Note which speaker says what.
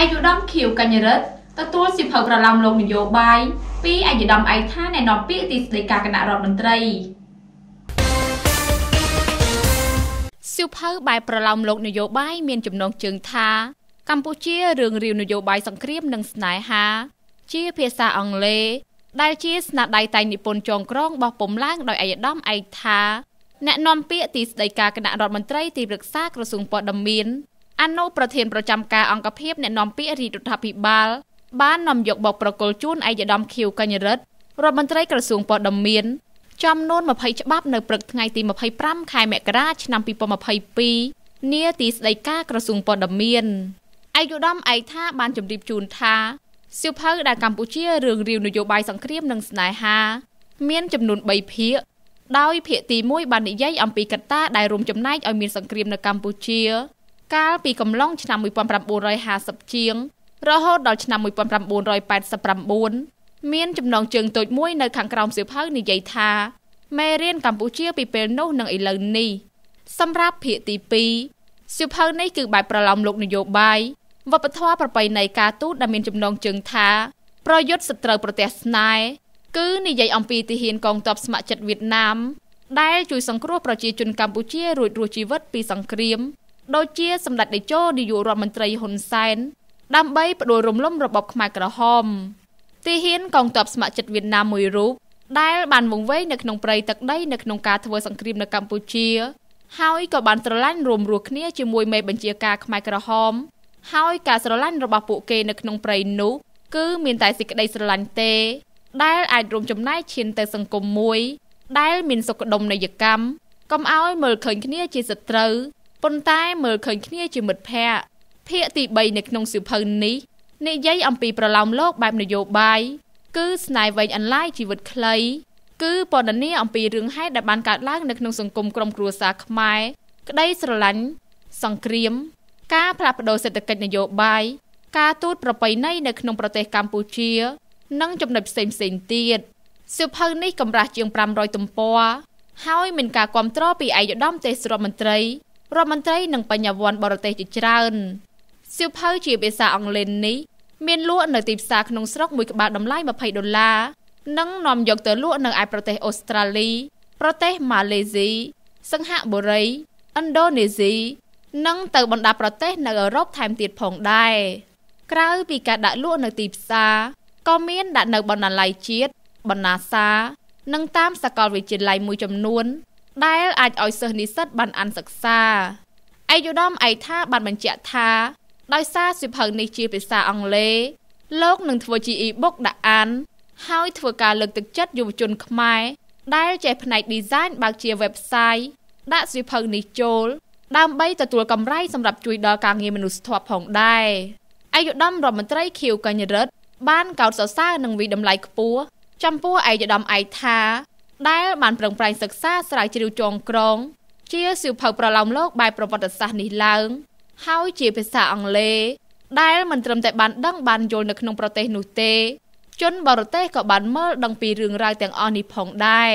Speaker 1: ឯកឧត្តមខៀវកញ្ញរិទ្ធទទួលសិភៅប្រឡំលោក នយោបាយពីឯកឧត្តមឯកថាណែនាំពាក្យទីស្តីការគណៈរដ្ឋមន្ត្រីសិភៅបែបប្រឡំលោកនយោបាយមាន ចំណងជើងថាកម្ពុជារឿងរាវនយោបាយសង្គ្រាមនិងស្នេហា ជា ភាសាអង់គ្លេសដែលជាស្នាដៃតែងនិពន្ធចងក្រងរបស់ពំឡើងដោយអាយដាមឯកថាអ្នកនាំពាក្យទីស្តីការគណៈរដ្ឋមន្ត្រីទីប្រឹក្សាក្រសួងព័ត៌មានអនុប្រធានប្រចាំការអង្គភាពអ្នកនាំពាក្យរដ្ឋាភិបាលបាននាំយកបកប្រកល់ជូនឯកឧត្តមខៀវកញ្ញរិទ្ធរដ្ឋមន្ត្រីក្រសួងព័ត៌មានចំនួន20ច្បាប់នៅព្រឹកថ្ងៃទី25ខែមករាឆ្នាំ2022នាទីស្តីការក្រសួងព័ត៌មានឯកឧត្តមឯកថា បានជម្រាបជូនថាសៀវភៅដែលកម្ពុជារឿងរាវនយោបាយសង្គ្រាម និងស្នេហា មាន ចំនួន3ភាគដោយភាគទី1បាននិយាយអំពីកត្តាដែលរួមចំណែកឲ្យមានសង្គ្រាមនៅកម្ពុជាកាលពីកំឡុងឆ្នាំ1950ជាង រហូតដល់ឆ្នាំ1989មានចំណងជើងតូចមួយនៅខាងក្រោមសៀវភៅនិយាយថាមេរៀនកម្ពុជាពីពេលនោះនិងឥឡូវនេះសម្រាប់ភាគទី2សៀវភៅនេះគឺបែបប្រឡំលោក នយោបាយវប្បធម៌ប្រពៃណីការទូតដែលមានចំណងជើងថាប្រយុទ្ធសត្រូវប្រទេសស្នេហ៍គឺនិយាយអំពីទាហានកងទ័ពស្ម័គ្រចិត្តវៀតណាមដែលជួយសង្គ្រោះប្រជាជនកម្ពុជារួចរស់ជីវិតពីសង្គ្រាមដូចជាសម្ដេចតេជោនាយករដ្ឋមន្ត្រីហ៊ុនសែនដើម្បីផ្ដួលរំលំរបបខ្មែរក្រហមទីហ៊ានកងទ័ពស្ម័គ្រចិត្តវៀតណាមមួយរូបដែលបានវង្វេងនៅក្នុងព្រៃទឹកដីនៅក្នុងការធ្វើសង្គ្រាមនៅកម្ពុជា ហើយក៏បានស្រឡាញ់រួមរស់គ្នាជាមួយមេបញ្ជាការខ្មែរក្រហម ហើយការស្រឡាញ់របស់ពួកគេ នៅក្នុងព្រៃនោះគឺមាន តែសេចក្តីស្រឡាញ់ទេ ដែល អាចរួមចំណែកឈានទៅសង្គមមួយ ដែល មាន សុខដុមនយកម្មកុំឲ្យមើលឃើញគ្នាជាសត្រូវប៉ុន្តែមើលឃើញគ្នាជាមិត្តភ័ក្តិភាគទី3នៅក្នុងសៀវភៅនេះនិយាយអំពីប្រឡោមលោកបែបនយោបាយគឺ ស្នៃវែងអន្លាយជីវិតខ្លីគឺពណ៌នាអំពីរឿងហេតុដែលបានកើតឡើងនៅក្នុងសង្គមក្រុមគ្រួសារខ្មែរក្តីស្រឡាញ់សង្គ្រាម ការផ្លាស់ប្តូរសេដ្ឋកិច្ចនយោបាយការទូតប្រពៃណីនៅក្នុងប្រទេស កម្ពុជា និងចំណុចផ្សេងផ្សេងទៀតសៀវភៅនេះកម្រាស់ជាង500ទំព័រហើយមានការគ្រប់គ្រងពីឯកឧត្តមទេសរដ្ឋមន្ត្រីរដ្ឋមន្ត្រីនិងបញ្ញវន្តបរទេសជាច្រើនសៀវភៅជាភាសាអង់គ្លេសនេះមានលក់នៅទីផ្សារក្នុងស្រុកមួយក្បាលតម្លៃ20ដុល្លារនិងនាំយកទៅលក់នៅឯប្រទេសអូស្ត្រាលីប្រទេសម៉ាឡេស៊ីសិង្ហបុរីឥណ្ឌូនេស៊ីនិងទៅបណ្ដាប្រទេសនៅអឺរ៉ុបថែមទៀតផងដែរក្រៅពីការដាក់លក់នៅទីផ្សារក៏មាន ដាក់នៅបណ្ណាល័យជាតិបណ្ណាសានិងតាមសាកលវិទ្យាល័យមួយចំនួនដែលអាចឲ្យសិស្សនិស្សិតបានអានសិក្សាឯកឧត្តមឯកថាបានបញ្ជាក់ថា ដោយសារសិភៅនេះជាភាសាអង់គ្លេសលោកនឹងធ្វើជា e-book ដាក់អាន ហើយធ្វើការលើកទឹកចិត្តយុវជន ខ្មែរដែលចេះផ្នែក design បើកជា website ដាក់សិភៅនេះចូលដើម្បីទទួលកម្រៃសម្រាប់ជួយដល់ការងារមនុស្សធម៌ផងដែរឯកឧត្តមរដ្ឋមន្ត្រីខៀវកញ្ញរិទ្ធបានកោតសរសើរនឹងវិដំឡៃខ្ពស់ចំពោះឯកឧត្តមឯកថាដែលបានប្រឹងប្រែងសិក្សាស្រាវជ្រាវចងក្រងជាសៀវភៅប្រឡោមលោកបែបប្រវត្តិសាស្ត្រនេះឡើងហើយជាភាសាអង់គ្លេសដែលមិនត្រឹមតែបានដឹងបានយល់នៅក្នុងប្រទេសនោះទេ ជនបរទេសក៏បានមើលដឹងពីរឿងរ៉ាវទាំងអស់នេះផងដែរ